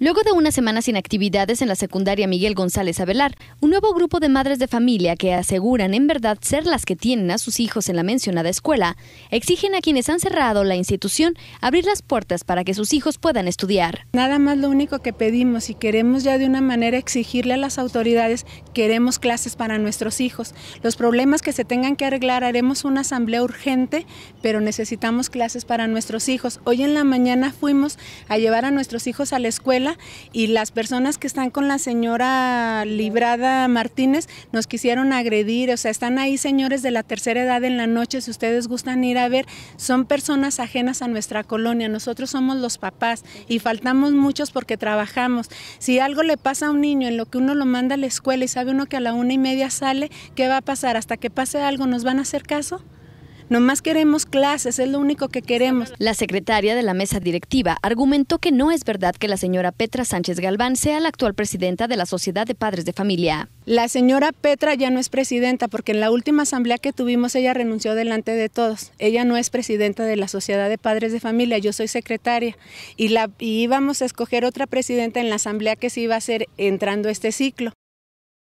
Luego de unas semanas sin actividades en la secundaria Miguel González Avelar, un nuevo grupo de madres de familia que aseguran en verdad ser las que tienen a sus hijos en la mencionada escuela, exigen a quienes han cerrado la institución abrir las puertas para que sus hijos puedan estudiar. Nada más lo único que pedimos y queremos ya de una manera exigirle a las autoridades, queremos clases para nuestros hijos. Los problemas que se tengan que arreglar haremos una asamblea urgente, pero necesitamos clases para nuestros hijos. Hoy en la mañana fuimos a llevar a nuestros hijos a la escuela y las personas que están con la señora Librada Martínez nos quisieron agredir, o sea, están ahí señores de la tercera edad en la noche, si ustedes gustan ir a ver, son personas ajenas a nuestra colonia, nosotros somos los papás y faltamos muchos porque trabajamos. Si algo le pasa a un niño en lo que uno lo manda a la escuela y sabe uno que a la una y media sale, ¿qué va a pasar? ¿Hasta que pase algo nos van a hacer caso? Nomás queremos clases, es lo único que queremos. La secretaria de la mesa directiva argumentó que no es verdad que la señora Petra Sánchez Galván sea la actual presidenta de la Sociedad de Padres de Familia. La señora Petra ya no es presidenta porque en la última asamblea que tuvimos ella renunció delante de todos. Ella no es presidenta de la Sociedad de Padres de Familia, yo soy secretaria y, la, íbamos a escoger otra presidenta en la asamblea que se iba a hacer entrando este ciclo.